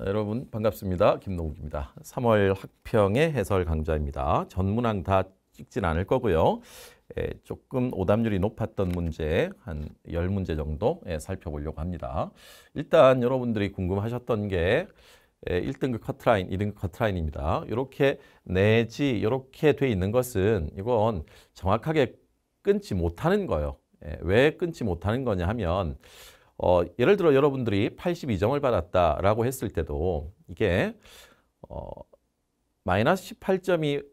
여러분 반갑습니다. 김동욱입니다. 3월 학평의 해설 강좌입니다. 전문항 다 찍진 않을 거고요. 에, 예, 조금 오답률이 높았던 문제 한 10문제 정도 에, 예, 살펴보려고 합니다. 일단 여러분들이 궁금하셨던 게 에, 예, 1등급 커트라인, 2등급 커트라인입니다. 이렇게 내지 이렇게 돼 있는 것은 이건 정확하게 끊지 못하는 거예요. 왜 끊지 못하는 거냐 하면 어, 예를 들어 여러분들이 82점을 받았다라고 했을 때도 이게 어, 마이너스 18점이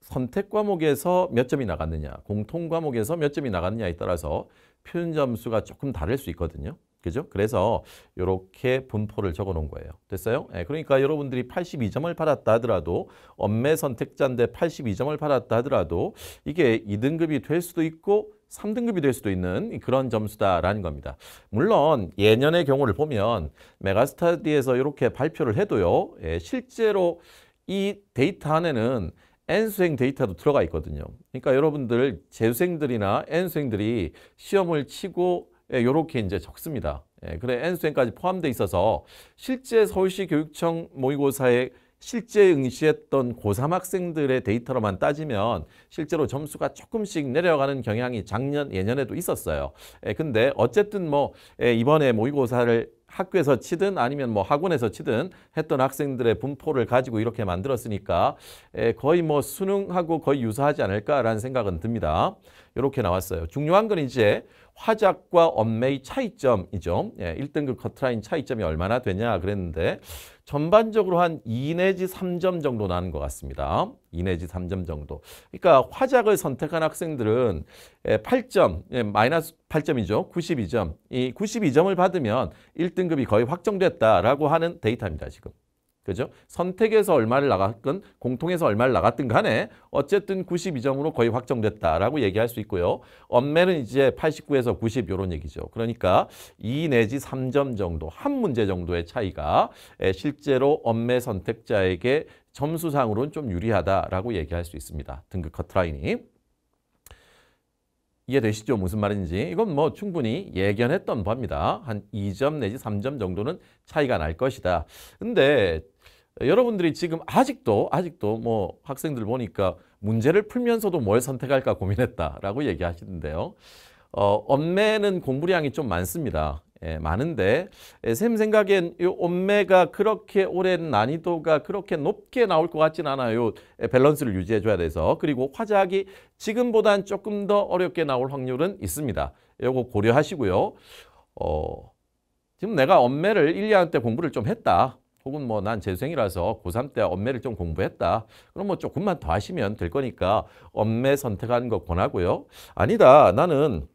선택 과목에서 몇 점이 나갔느냐, 공통 과목에서 몇 점이 나갔느냐에 따라서 표준 점수가 조금 다를 수 있거든요. 그죠? 그래서 이렇게 분포를 적어 놓은 거예요. 됐어요? 네, 그러니까 여러분들이 82점을 받았다 하더라도 엄매 선택자인데 82점을 받았다 하더라도 이게 2등급이 될 수도 있고 3등급이 될 수도 있는 그런 점수다라는 겁니다. 물론 예년의 경우를 보면 메가스타디에서 이렇게 발표를 해도요. 예, 실제로 이 데이터 안에는 N수행 데이터도 들어가 있거든요. 그러니까 여러분들 재수생들이나 N수행들이 시험을 치고 예, 요렇게 이제 적습니다. 예, 그래 N수행까지 포함돼 있어서 실제 서울시 교육청 모의고사에 실제 응시했던 고3 학생들의 데이터로만 따지면 실제로 점수가 조금씩 내려가는 경향이 작년, 예년에도 있었어요. 예, 근데 어쨌든 뭐 예, 이번에 모의고사를 학교에서 치든 아니면 뭐 학원에서 치든 했던 학생들의 분포를 가지고 이렇게 만들었으니까 예, 거의 뭐 수능하고 거의 유사하지 않을까라는 생각은 듭니다. 이렇게 나왔어요. 중요한 건 이제 화작과 언매의 차이점이죠. 예, 1등급 커트라인 차이점이 얼마나 되냐 그랬는데 전반적으로 한 2 내지 3점 정도 나는 것 같습니다. 2 내지 3점 정도. 그러니까 화작을 선택한 학생들은 8점, 예, 예, 마이너스 8점이죠. 92점. 이 92점을 받으면 1등급이 거의 확정됐다라고 하는 데이터입니다. 지금. 그죠? 선택에서 얼마를 나갔건 공통에서 얼마를 나갔든 간에 어쨌든 92점으로 거의 확정됐다라고 얘기할 수 있고요. 엄매는 이제 89에서 90 이런 얘기죠. 그러니까 2 내지 3점 정도, 한 문제 정도의 차이가 예, 실제로 엄매 선택자에게 점수상으로는 좀 유리하다라고 얘기할 수 있습니다. 등급 커트라인이. 이해되시죠? 무슨 말인지. 이건 뭐 충분히 예견했던 바입니다. 한 2점 내지 3점 정도는 차이가 날 것이다. 근데 여러분들이 지금 아직도 아직도 뭐 학생들 보니까 문제를 풀면서도 뭘 선택할까 고민했다라고 얘기하시는데요. 어, 엄매는 공부량이 좀 많습니다. 예, 많은데 예, 샘 생각엔 이 옴메가 그렇게 오랜 난이도가 그렇게 높게 나올 것 같진 않아요. 예, 밸런스를 유지해줘야 돼서 그리고 화작이 지금보단 조금 더 어렵게 나올 확률은 있습니다. 요거 고려하시고요. 어, 지금 내가 엄매를 1, 2학년 때 공부를 좀 했다. 혹은 뭐 난 재수생이라서 고3 때 엄매를 좀 공부했다. 그럼 뭐 조금만 더 하시면 될 거니까 엄매 선택하는 거 권하고요. 아니다. 나는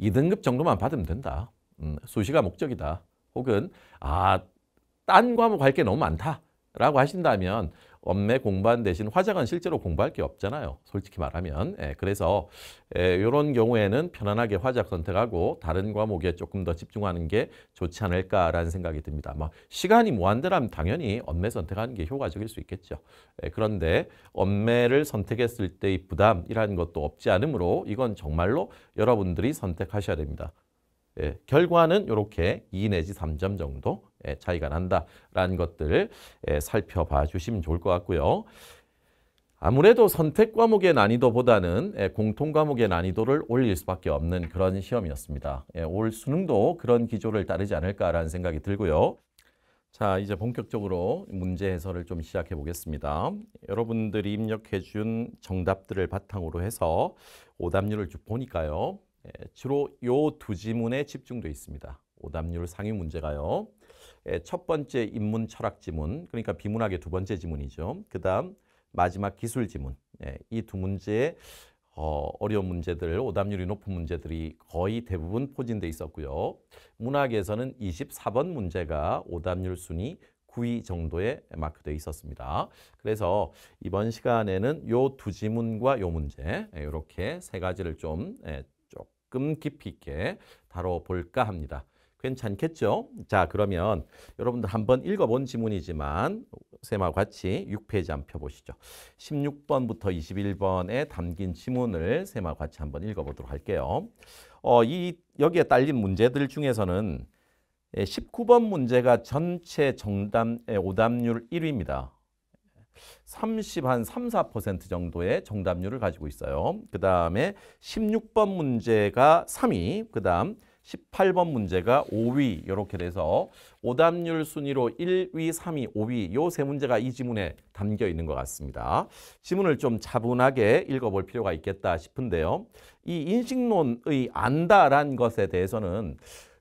2등급 정도만 받으면 된다. 음, 수시가 목적이다. 혹은 아, 딴 과목 할 게 너무 많다. 라고 하신다면 엄매 공부한 대신 화작은 실제로 공부할 게 없잖아요. 솔직히 말하면. 예, 그래서 예, 이런 경우에는 편안하게 화작 선택하고 다른 과목에 조금 더 집중하는 게 좋지 않을까라는 생각이 듭니다. 뭐 시간이 무한대라면 당연히 엄매 선택하는 게 효과적일 수 있겠죠. 예, 그런데 엄매를 선택했을 때의 부담이라는 것도 없지 않으므로 이건 정말로 여러분들이 선택하셔야 됩니다. 예, 결과는 이렇게 2 내지 3점 정도 예, 차이가 난다라는 것들을 예, 살펴봐 주시면 좋을 것 같고요. 아무래도 선택 과목의 난이도보다는 예, 공통 과목의 난이도를 올릴 수밖에 없는 그런 시험이었습니다. 예, 올 수능도 그런 기조를 따르지 않을까라는 생각이 들고요. 자, 이제 본격적으로 문제 해설을 좀 시작해 보겠습니다. 여러분들이 입력해 준 정답들을 바탕으로 해서 오답률을 쭉 보니까요. 예, 주로 요 두 지문에 집중돼 있습니다. 오답률 상위 문제가요. 예, 첫 번째 인문 철학 지문, 그러니까 비문학의 두 번째 지문이죠. 그 다음 마지막 기술 지문. 예, 이 두 문제의 어, 어려운 문제들, 오답률이 높은 문제들이 거의 대부분 포진돼 있었고요. 문학에서는 24번 문제가 오답률 순위 9위 정도에 마크되어 있었습니다. 그래서 이번 시간에는 요 두 지문과 요 문제 이렇게 세 가지를 좀 조금 깊이 있게 다뤄볼까 합니다. 괜찮겠죠? 자, 그러면 여러분들 한번 읽어본 지문이지만 쌤하고 같이 6페이지 한번 펴보시죠. 16번부터 21번에 담긴 지문을 쌤하고 같이 한번 읽어보도록 할게요. 어, 이 여기에 딸린 문제들 중에서는 19번 예, 문제가 전체 정답의 예, 오답률 1위입니다. 30, 한 3, 4% 정도의 정답률을 가지고 있어요. 그 다음에 16번 문제가 3위, 그 다음 18번 문제가 5위 이렇게 돼서 오답률 순위로 1위, 3위, 5위 요 세 문제가 이 지문에 담겨 있는 것 같습니다. 지문을 좀 차분하게 읽어볼 필요가 있겠다 싶은데요. 이 인식론의 안다란 것에 대해서는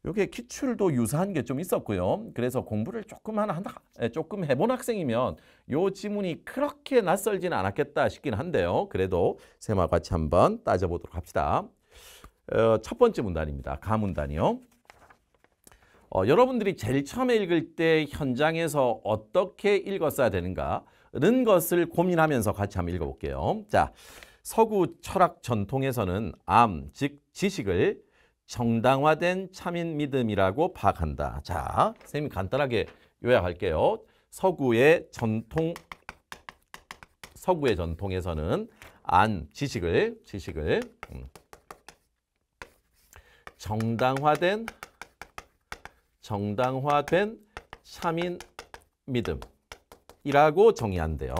요게 기출도 유사한 게 좀 있었고요. 그래서 공부를 조금 만 하나 예, 조금 해본 학생이면 요 지문이 그렇게 낯설지는 않았겠다 싶긴 한데요. 그래도 쌤하 같이 한번 따져보도록 합시다. 어, 첫 번째 문단입니다. 가문단이요. 어, 여러분들이 제일 처음에 읽을 때 현장에서 어떻게 읽었어야 되는가는 것을 고민하면서 같이 한번 읽어볼게요. 자, 서구 철학 전통에서는 암, 즉 지식을 정당화된 참인 믿음이라고 파악한다. 자, 선생님 간단하게 요약할게요. 서구의 전통, 서구의 전통에서는 안, 지식을, 지식을 음. 정당화된, 정당화된 참인 믿음이라고 정의한대요.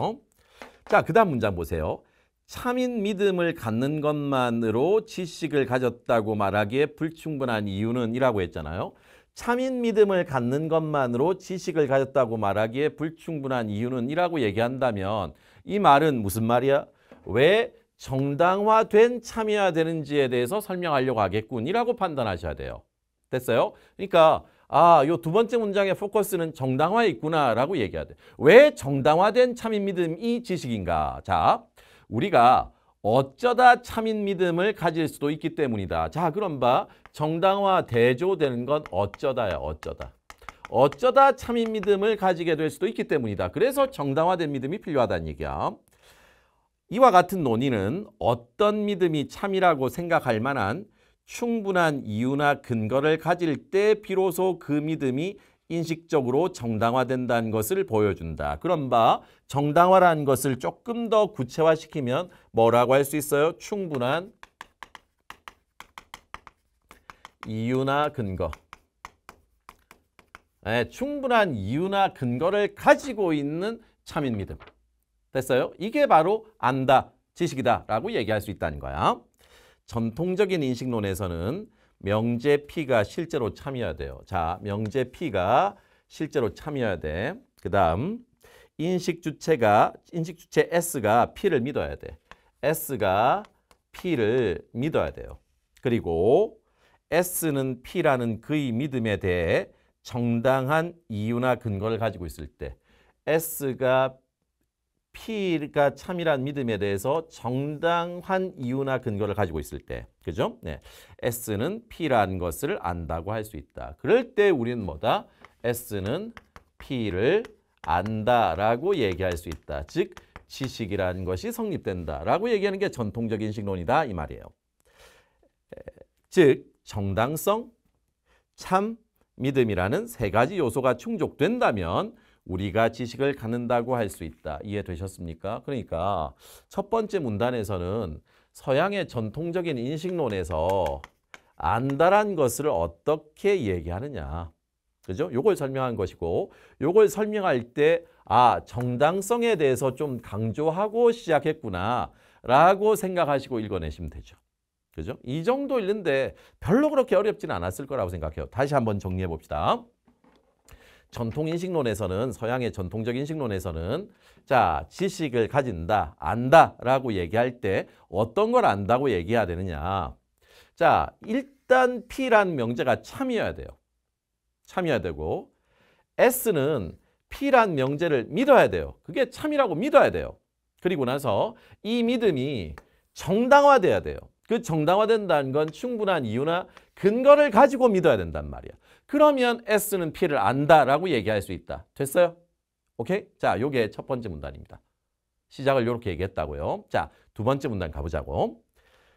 자, 그 다음 문장 보세요. 참인 믿음을 갖는 것만으로 지식을 가졌다고 말하기에 불충분한 이유는 이라고 했잖아요. 참인 믿음을 갖는 것만으로 지식을 가졌다고 말하기에 불충분한 이유는 이라고 얘기한다면 이 말은 무슨 말이야? 왜 정당화된 참여야 되는지에 대해서 설명하려고 하겠군이라고 판단하셔야 돼요. 됐어요? 그러니까 아, 요두 번째 문장의 포커스는 정당화 있구나라고 얘기해야 돼. 왜 정당화된 참인 믿음이 지식인가? 자, 우리가 어쩌다 참인 믿음을 가질 수도 있기 때문이다. 자, 그럼 봐. 정당화 대조되는 건 어쩌다야, 어쩌다. 어쩌다 참인 믿음을 가지게 될 수도 있기 때문이다. 그래서 정당화된 믿음이 필요하다는 얘기야. 이와 같은 논의는 어떤 믿음이 참이라고 생각할 만한 충분한 이유나 근거를 가질 때 비로소 그 믿음이 인식적으로 정당화된다는 것을 보여준다. 그런 바 정당화라는 것을 조금 더 구체화시키면 뭐라고 할 수 있어요? 충분한 이유나 근거. 네, 충분한 이유나 근거를 가지고 있는 참인 믿음. 됐어요? 이게 바로 안다, 지식이다 라고 얘기할 수 있다는 거야. 전통적인 인식론에서는 명제 P가 실제로 참여해야 돼요. 자, 명제 P가 실제로 참여해야 돼. 그 다음 인식 주체가 인식 주체 S가 P를 믿어야 돼. S가 P를 믿어야 돼요. 그리고 S는 P라는 그의 믿음에 대해 정당한 이유나 근거를 가지고 있을 때 S가 P가 참이란 믿음에 대해서 정당한 이유나 근거를 가지고 있을 때, 그죠? 네. S는 P라는 것을 안다고 할 수 있다. 그럴 때 우리는 뭐다? S는 P를 안다라고 얘기할 수 있다. 즉, 지식이라는 것이 성립된다라고 얘기하는 게 전통적인 식론이다 이 말이에요. 즉, 정당성, 참, 믿음이라는 세 가지 요소가 충족된다면 우리가 지식을 갖는다고 할 수 있다. 이해되셨습니까? 그러니까 첫 번째 문단에서는 서양의 전통적인 인식론에서 안다란 것을 어떻게 얘기하느냐. 그죠? 요걸 설명한 것이고 요걸 설명할 때 아, 정당성에 대해서 좀 강조하고 시작했구나 라고 생각하시고 읽어내시면 되죠. 그죠? 이 정도 읽는데 별로 그렇게 어렵진 않았을 거라고 생각해요. 다시 한번 정리해 봅시다. 전통 인식론에서는 서양의 전통적 인식론에서는 자 지식을 가진다 안다라고 얘기할 때 어떤 걸 안다고 얘기해야 되느냐 자 일단 p 란 명제가 참이어야 돼요 참이어야 되고 S는 P란 명제를 믿어야 돼요 그게 참이라고 믿어야 돼요 그리고 나서 이 믿음이 정당화돼야 돼요 그 정당화된다는 건 충분한 이유나 근거를 가지고 믿어야 된단 말이야 그러면 S는 P를 안다라고 얘기할 수 있다. 됐어요? 오케이? 자, 요게 첫 번째 문단입니다. 시작을 이렇게 얘기했다고요. 자, 두 번째 문단 가보자고.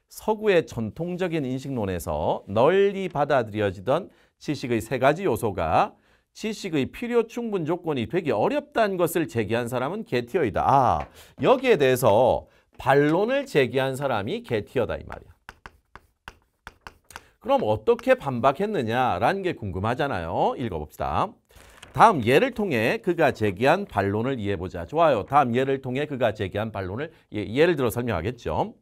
서구의 전통적인 인식론에서 널리 받아들여지던 지식의 세 가지 요소가 지식의 필요 충분 조건이 되기 어렵다는 것을 제기한 사람은 게티어이다. 아, 여기에 대해서 반론을 제기한 사람이 게티어다 이 말이야. 그럼 어떻게 반박했느냐라는 게 궁금하잖아요. 읽어봅시다. 다음 예를 통해 그가 제기한 반론을 이해해보자. 좋아요. 다음 예를 통해 그가 제기한 반론을 예, 를 들어 설명하겠죠.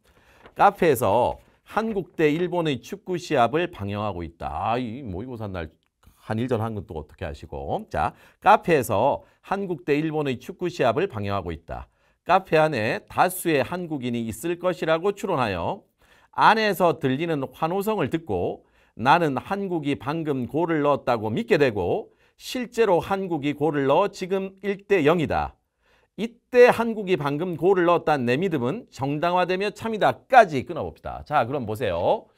카페에서 한국 대 일본의 축구 시합을 방영하고 있다. 아, 이 모의고사 날 한일전 한건또 어떻게 하시고. 자, 카페에서 한국 대 일본의 축구 시합을 방영하고 있다. 카페 안에 다수의 한국인이 있을 것이라고 추론하여 안에서 들리는 환호성을 듣고 나는 한국이 방금 골을 넣었다고 믿게 되고 실제로 한국이 골을 넣어 지금 1대 0이다. 이때 한국이 방금 골을 넣었다는 내 믿음은 정당화되며 참이다까지 끊어봅시다. 자 그럼 보세요.